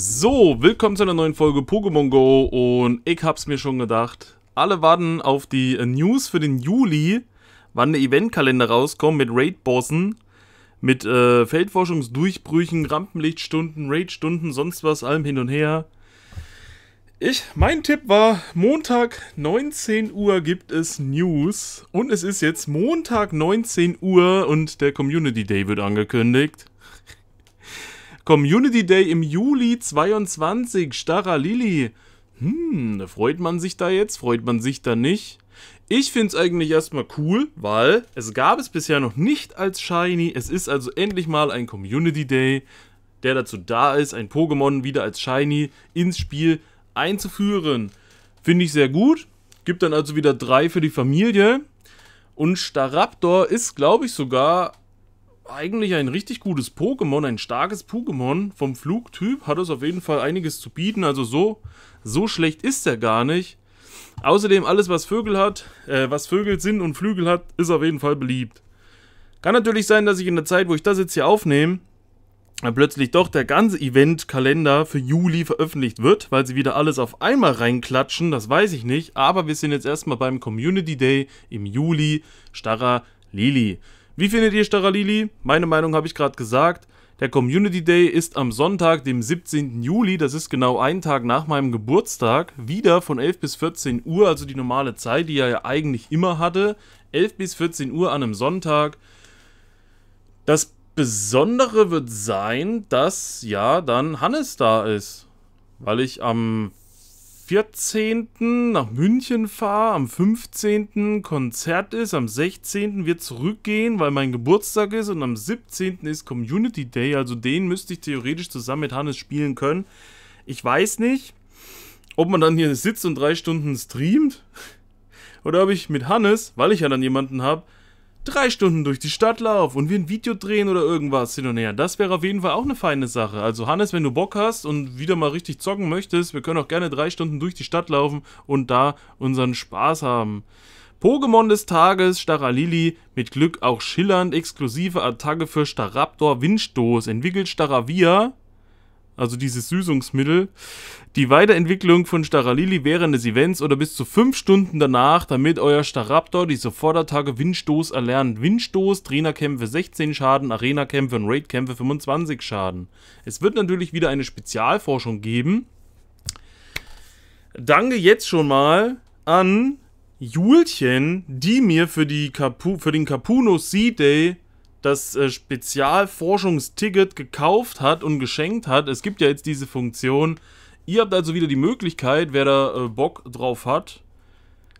So, willkommen zu einer neuen Folge Pokémon Go und ich hab's mir schon gedacht. Alle warten auf die News für den Juli, wann der Eventkalender rauskommt mit Raid-Bossen, mit äh, Feldforschungsdurchbrüchen, Rampenlichtstunden, Raid-Stunden, sonst was, allem hin und her. Ich, mein Tipp war, Montag 19 Uhr gibt es News und es ist jetzt Montag 19 Uhr und der Community Day wird angekündigt. Community Day im Juli 22, Starra Lili. Hm, freut man sich da jetzt? Freut man sich da nicht? Ich finde es eigentlich erstmal cool, weil es gab es bisher noch nicht als Shiny. Es ist also endlich mal ein Community Day, der dazu da ist, ein Pokémon wieder als Shiny ins Spiel einzuführen. Finde ich sehr gut. Gibt dann also wieder drei für die Familie. Und Staraptor ist, glaube ich, sogar eigentlich ein richtig gutes Pokémon, ein starkes Pokémon vom Flugtyp, hat es auf jeden Fall einiges zu bieten, also so, so schlecht ist er gar nicht. Außerdem alles, was Vögel hat, äh, was Vögel sind und Flügel hat, ist auf jeden Fall beliebt. Kann natürlich sein, dass ich in der Zeit, wo ich das jetzt hier aufnehme, äh, plötzlich doch der ganze Eventkalender für Juli veröffentlicht wird, weil sie wieder alles auf einmal reinklatschen, das weiß ich nicht, aber wir sind jetzt erstmal beim Community Day im Juli, starrer Lili. Wie findet ihr Staralili? Meine Meinung habe ich gerade gesagt. Der Community Day ist am Sonntag, dem 17. Juli, das ist genau ein Tag nach meinem Geburtstag, wieder von 11 bis 14 Uhr, also die normale Zeit, die er ja eigentlich immer hatte. 11 bis 14 Uhr an einem Sonntag. Das Besondere wird sein, dass ja dann Hannes da ist, weil ich am 14. nach München fahre, am 15. Konzert ist, am 16. wir zurückgehen, weil mein Geburtstag ist und am 17. ist Community Day, also den müsste ich theoretisch zusammen mit Hannes spielen können. Ich weiß nicht, ob man dann hier sitzt und drei Stunden streamt oder ob ich mit Hannes, weil ich ja dann jemanden habe, drei Stunden durch die Stadt laufe und wir ein Video drehen oder irgendwas hin und her. Das wäre auf jeden Fall auch eine feine Sache. Also Hannes, wenn du Bock hast und wieder mal richtig zocken möchtest, wir können auch gerne drei Stunden durch die Stadt laufen und da unseren Spaß haben. Pokémon des Tages, Staralili, mit Glück auch schillernd, exklusive Attacke für Staraptor, Windstoß, entwickelt Staravia, also dieses Süßungsmittel. Die Weiterentwicklung von Staralili während des Events oder bis zu 5 Stunden danach, damit euer Staraptor die Sofortattacke Windstoß erlernt. Windstoß, Trainerkämpfe 16 Schaden, Arenakämpfe und Raidkämpfe 25 Schaden. Es wird natürlich wieder eine Spezialforschung geben. Danke jetzt schon mal an Julchen, die mir für, die Kapu für den Capuno Sea Day das äh, Spezialforschungsticket gekauft hat und geschenkt hat. Es gibt ja jetzt diese Funktion. Ihr habt also wieder die Möglichkeit, wer da äh, Bock drauf hat,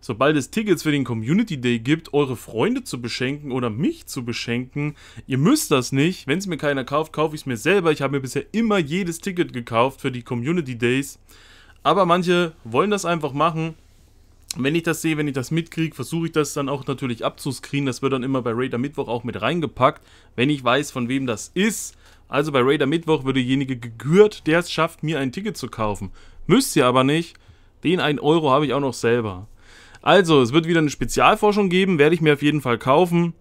sobald es Tickets für den Community Day gibt, eure Freunde zu beschenken oder mich zu beschenken. Ihr müsst das nicht. Wenn es mir keiner kauft, kaufe ich es mir selber. Ich habe mir bisher immer jedes Ticket gekauft für die Community Days. Aber manche wollen das einfach machen wenn ich das sehe, wenn ich das mitkriege, versuche ich das dann auch natürlich abzuscreenen. Das wird dann immer bei Raider Mittwoch auch mit reingepackt, wenn ich weiß, von wem das ist. Also bei Raider Mittwoch wird derjenige gegürt, der es schafft, mir ein Ticket zu kaufen. Müsst ihr aber nicht. Den 1 Euro habe ich auch noch selber. Also, es wird wieder eine Spezialforschung geben, werde ich mir auf jeden Fall kaufen.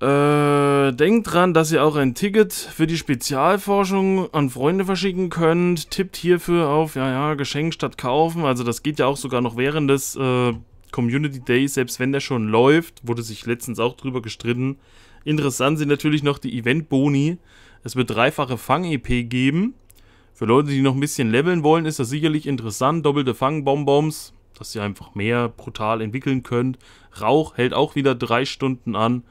Äh, denkt dran, dass ihr auch ein Ticket für die Spezialforschung an Freunde verschicken könnt. Tippt hierfür auf, ja, ja, Geschenk statt kaufen. Also das geht ja auch sogar noch während des äh, Community Days, selbst wenn der schon läuft. Wurde sich letztens auch drüber gestritten. Interessant sind natürlich noch die Event-Boni. Es wird dreifache Fang-EP geben. Für Leute, die noch ein bisschen leveln wollen, ist das sicherlich interessant. Doppelte Fangbonbons, dass ihr einfach mehr brutal entwickeln könnt. Rauch hält auch wieder drei Stunden an.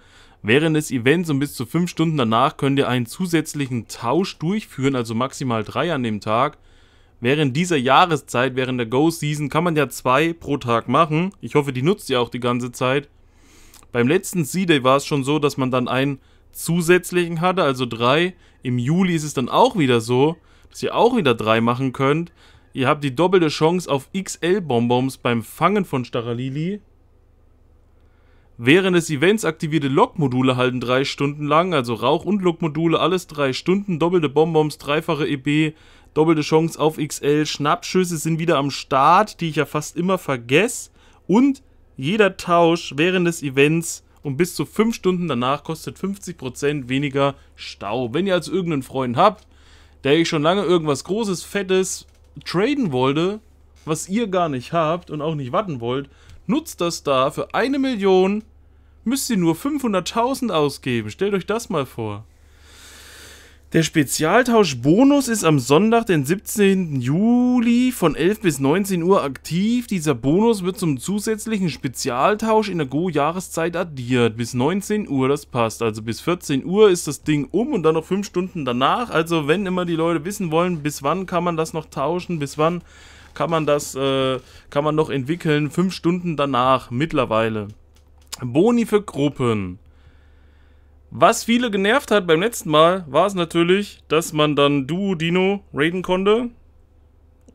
Während des Events und bis zu 5 Stunden danach könnt ihr einen zusätzlichen Tausch durchführen, also maximal 3 an dem Tag. Während dieser Jahreszeit, während der Ghost Season, kann man ja 2 pro Tag machen. Ich hoffe, die nutzt ihr auch die ganze Zeit. Beim letzten C-Day war es schon so, dass man dann einen zusätzlichen hatte, also 3. Im Juli ist es dann auch wieder so, dass ihr auch wieder 3 machen könnt. Ihr habt die doppelte Chance auf XL-Bonbons beim Fangen von Staralili. Während des Events aktivierte Lockmodule halten drei Stunden lang, also Rauch- und Lockmodule, alles drei Stunden, doppelte Bonbons, dreifache EB, doppelte Chance auf XL, Schnappschüsse sind wieder am Start, die ich ja fast immer vergesse. Und jeder Tausch während des Events und bis zu fünf Stunden danach kostet 50% weniger Stau. Wenn ihr also irgendeinen Freund habt, der ich schon lange irgendwas Großes, Fettes traden wollte, was ihr gar nicht habt und auch nicht warten wollt, Nutzt das da für eine Million, müsst ihr nur 500.000 ausgeben. Stellt euch das mal vor. Der Spezialtauschbonus ist am Sonntag, den 17. Juli von 11 bis 19 Uhr aktiv. Dieser Bonus wird zum zusätzlichen Spezialtausch in der Go-Jahreszeit addiert. Bis 19 Uhr, das passt. Also bis 14 Uhr ist das Ding um und dann noch 5 Stunden danach. Also wenn immer die Leute wissen wollen, bis wann kann man das noch tauschen, bis wann kann man das, äh, kann man noch entwickeln, fünf Stunden danach mittlerweile. Boni für Gruppen. Was viele genervt hat beim letzten Mal, war es natürlich, dass man dann Duo Dino raiden konnte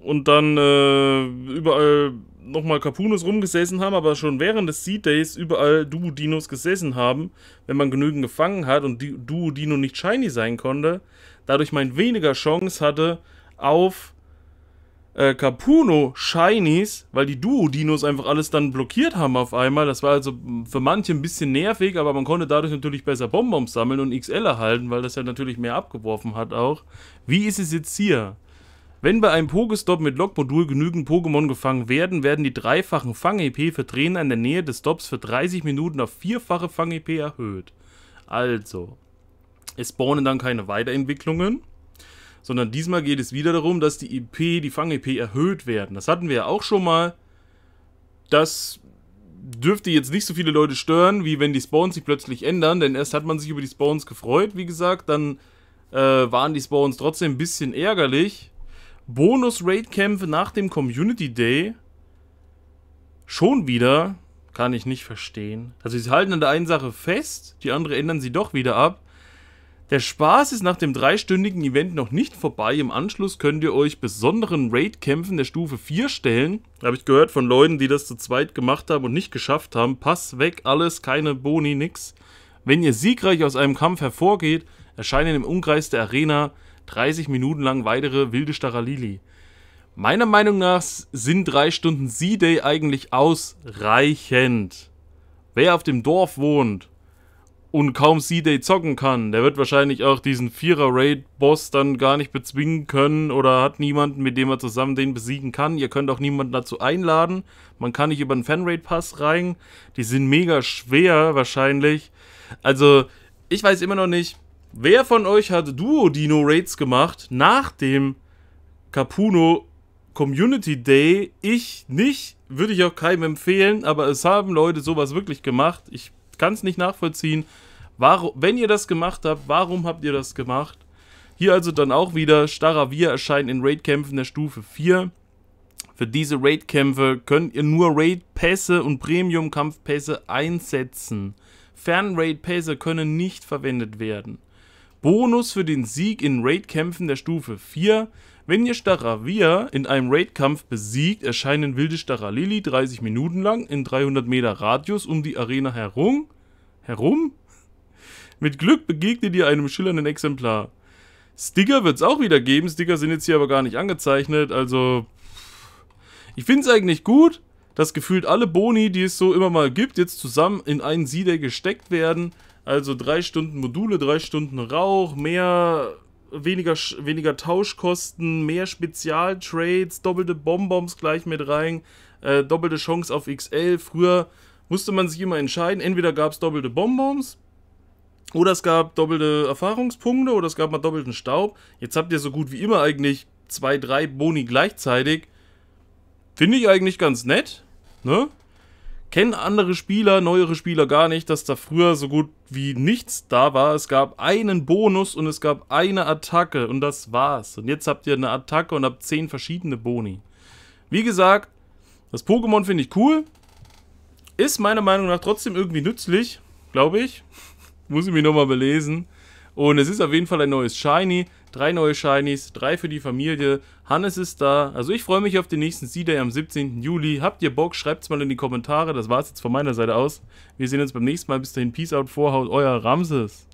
und dann äh, überall nochmal Kapunos rumgesessen haben, aber schon während des Seed Days überall Duo Dinos gesessen haben, wenn man genügend gefangen hat und Duo Dino nicht shiny sein konnte, dadurch man weniger Chance hatte auf äh, Capuno Shinies, weil die Duo-Dinos einfach alles dann blockiert haben auf einmal. Das war also für manche ein bisschen nervig, aber man konnte dadurch natürlich besser Bonbons sammeln und XL erhalten, weil das ja natürlich mehr abgeworfen hat auch. Wie ist es jetzt hier? Wenn bei einem Pokestop mit Lockmodul genügend Pokémon gefangen werden, werden die dreifachen Fang-EP für Trainer in der Nähe des Stops für 30 Minuten auf vierfache Fang-EP erhöht. Also, es spawnen dann keine Weiterentwicklungen sondern diesmal geht es wieder darum, dass die EP, die Fang-EP erhöht werden. Das hatten wir ja auch schon mal. Das dürfte jetzt nicht so viele Leute stören, wie wenn die Spawns sich plötzlich ändern, denn erst hat man sich über die Spawns gefreut, wie gesagt, dann äh, waren die Spawns trotzdem ein bisschen ärgerlich. Bonus-Raid-Kämpfe nach dem Community Day. Schon wieder. Kann ich nicht verstehen. Also sie halten an der einen Sache fest, die andere ändern sie doch wieder ab. Der Spaß ist nach dem dreistündigen Event noch nicht vorbei. Im Anschluss könnt ihr euch besonderen Raid-Kämpfen der Stufe 4 stellen. Habe ich gehört von Leuten, die das zu zweit gemacht haben und nicht geschafft haben. Pass weg, alles, keine Boni, nix. Wenn ihr siegreich aus einem Kampf hervorgeht, erscheinen im Umkreis der Arena 30 Minuten lang weitere wilde Staralili. Meiner Meinung nach sind drei Stunden Z-Day eigentlich ausreichend. Wer auf dem Dorf wohnt und kaum C-Day zocken kann. Der wird wahrscheinlich auch diesen Vierer-Raid-Boss dann gar nicht bezwingen können oder hat niemanden, mit dem er zusammen den besiegen kann. Ihr könnt auch niemanden dazu einladen. Man kann nicht über einen Fan-Raid-Pass rein. Die sind mega schwer wahrscheinlich. Also, ich weiß immer noch nicht, wer von euch hat Duo-Dino-Raids gemacht nach dem Capuno Community Day? Ich nicht. Würde ich auch keinem empfehlen, aber es haben Leute sowas wirklich gemacht. Ich kann es nicht nachvollziehen. Warum, wenn ihr das gemacht habt, warum habt ihr das gemacht? Hier also dann auch wieder, Staravir erscheint in Raidkämpfen der Stufe 4. Für diese Raidkämpfe könnt ihr nur Raid-Pässe und Premium-Kampfpässe einsetzen. Fern-Raid-Pässe können nicht verwendet werden. Bonus für den Sieg in Raidkämpfen der Stufe 4. Wenn ihr Staravia in einem Raid-Kampf besiegt, erscheinen wilde Staralili 30 Minuten lang in 300 Meter Radius um die Arena herum. Herum? Mit Glück begegnet ihr einem schillernden Exemplar. Sticker wird es auch wieder geben. Sticker sind jetzt hier aber gar nicht angezeichnet. Also, ich finde es eigentlich gut, dass gefühlt alle Boni, die es so immer mal gibt, jetzt zusammen in einen Sieder gesteckt werden. Also drei Stunden Module, drei Stunden Rauch, mehr weniger, weniger Tauschkosten, mehr Spezialtrades, doppelte Bonbons gleich mit rein, äh, doppelte Chance auf XL. Früher musste man sich immer entscheiden, entweder gab es doppelte Bonbons oder es gab doppelte Erfahrungspunkte oder es gab mal doppelten Staub. Jetzt habt ihr so gut wie immer eigentlich zwei, drei Boni gleichzeitig. Finde ich eigentlich ganz nett. Ne? kennen andere Spieler, neuere Spieler gar nicht, dass da früher so gut wie nichts da war. Es gab einen Bonus und es gab eine Attacke und das war's. Und jetzt habt ihr eine Attacke und habt zehn verschiedene Boni. Wie gesagt, das Pokémon finde ich cool. Ist meiner Meinung nach trotzdem irgendwie nützlich, glaube ich. Muss ich mich nochmal belesen. Und es ist auf jeden Fall ein neues Shiny. Drei neue Shinies, drei für die Familie. Hannes ist da. Also ich freue mich auf den nächsten Sea day am 17. Juli. Habt ihr Bock? Schreibt es mal in die Kommentare. Das war es jetzt von meiner Seite aus. Wir sehen uns beim nächsten Mal. Bis dahin, Peace out, Vorhaut, euer Ramses.